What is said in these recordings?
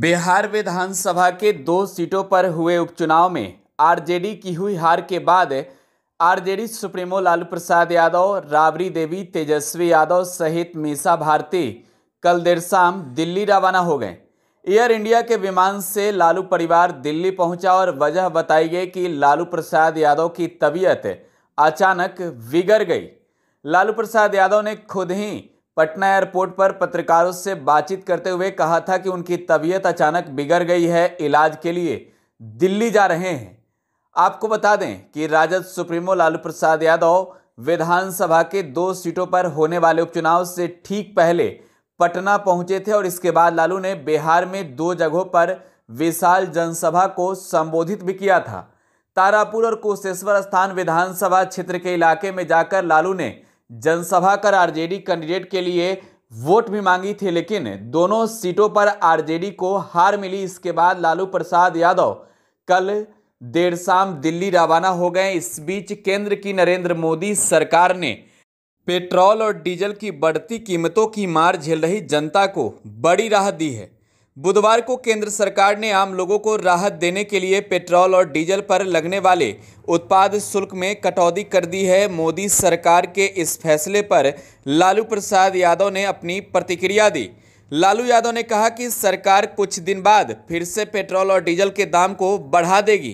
बिहार विधानसभा के दो सीटों पर हुए उपचुनाव में आरजेडी की हुई हार के बाद आरजेडी सुप्रीमो लालू प्रसाद यादव राबड़ी देवी तेजस्वी यादव सहित मीसा भारती कल देर शाम दिल्ली रवाना हो गए एयर इंडिया के विमान से लालू परिवार दिल्ली पहुंचा और वजह बताई गई कि लालू प्रसाद यादव की तबीयत अचानक बिगड़ गई लालू प्रसाद यादव ने खुद ही पटना एयरपोर्ट पर पत्रकारों से बातचीत करते हुए कहा था कि उनकी तबीयत अचानक बिगड़ गई है इलाज के लिए दिल्ली जा रहे हैं आपको बता दें कि राजद सुप्रीमो लालू प्रसाद यादव विधानसभा के दो सीटों पर होने वाले उपचुनाव से ठीक पहले पटना पहुंचे थे और इसके बाद लालू ने बिहार में दो जगहों पर विशाल जनसभा को संबोधित भी किया था तारापुर और कुशेश्वर स्थान विधानसभा क्षेत्र के इलाके में जाकर लालू ने जनसभा कर आरजेडी कैंडिडेट के लिए वोट भी मांगी थी लेकिन दोनों सीटों पर आरजेडी को हार मिली इसके बाद लालू प्रसाद यादव कल देर शाम दिल्ली रवाना हो गए इस बीच केंद्र की नरेंद्र मोदी सरकार ने पेट्रोल और डीजल की बढ़ती कीमतों की मार झेल रही जनता को बड़ी राहत दी है बुधवार को केंद्र सरकार ने आम लोगों को राहत देने के लिए पेट्रोल और डीजल पर लगने वाले उत्पाद शुल्क में कटौती कर दी है मोदी सरकार के इस फैसले पर लालू प्रसाद यादव ने अपनी प्रतिक्रिया दी लालू यादव ने कहा कि सरकार कुछ दिन बाद फिर से पेट्रोल और डीजल के दाम को बढ़ा देगी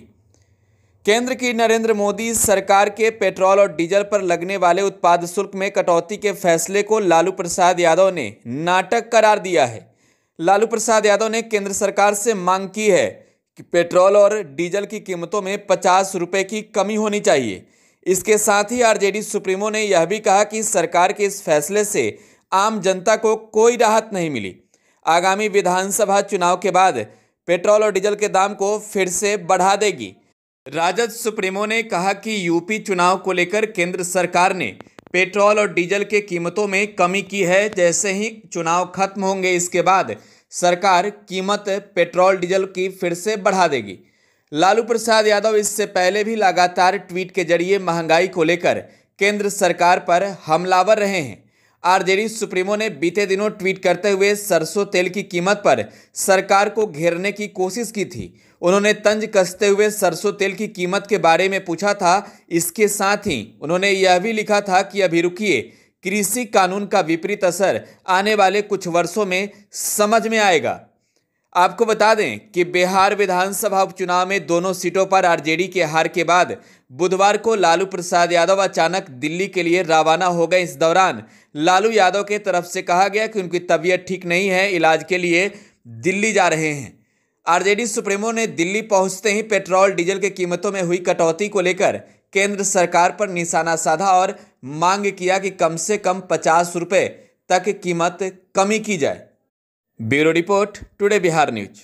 केंद्र की नरेंद्र मोदी सरकार के पेट्रोल और डीजल पर लगने वाले उत्पाद शुल्क में कटौती के फैसले को लालू प्रसाद यादव ने नाटक करार दिया है लालू प्रसाद यादव ने केंद्र सरकार से मांग की है कि पेट्रोल और डीजल की कीमतों में पचास रुपये की कमी होनी चाहिए इसके साथ ही आरजेडी सुप्रीमो ने यह भी कहा कि सरकार के इस फैसले से आम जनता को कोई राहत नहीं मिली आगामी विधानसभा चुनाव के बाद पेट्रोल और डीजल के दाम को फिर से बढ़ा देगी राजद सुप्रीमो ने कहा कि यूपी चुनाव को लेकर केंद्र सरकार ने पेट्रोल और डीजल के कीमतों में कमी की है जैसे ही चुनाव खत्म होंगे इसके बाद सरकार कीमत पेट्रोल डीजल की फिर से बढ़ा देगी लालू प्रसाद यादव इससे पहले भी लगातार ट्वीट के जरिए महंगाई को लेकर केंद्र सरकार पर हमलावर रहे हैं आरजेडी सुप्रीमो ने बीते दिनों ट्वीट करते हुए सरसों तेल की कीमत पर सरकार को घेरने की कोशिश की थी उन्होंने तंज कसते हुए सरसों तेल की कीमत के बारे में पूछा था इसके साथ ही उन्होंने यह भी लिखा था कि अभी रुकिए कृषि कानून का विपरीत असर आने वाले कुछ वर्षों में समझ में आएगा आपको बता दें कि बिहार विधानसभा उपचुनाव में दोनों सीटों पर आरजेडी के हार के बाद बुधवार को लालू प्रसाद यादव अचानक दिल्ली के लिए रवाना हो गए इस दौरान लालू यादव के तरफ से कहा गया कि उनकी तबीयत ठीक नहीं है इलाज के लिए दिल्ली जा रहे हैं आरजेडी सुप्रीमो ने दिल्ली पहुंचते ही पेट्रोल डीजल की कीमतों में हुई कटौती को लेकर केंद्र सरकार पर निशाना साधा और मांग किया कि कम से कम पचास रुपये तक कीमत कमी की जाए bureau report today Bihar news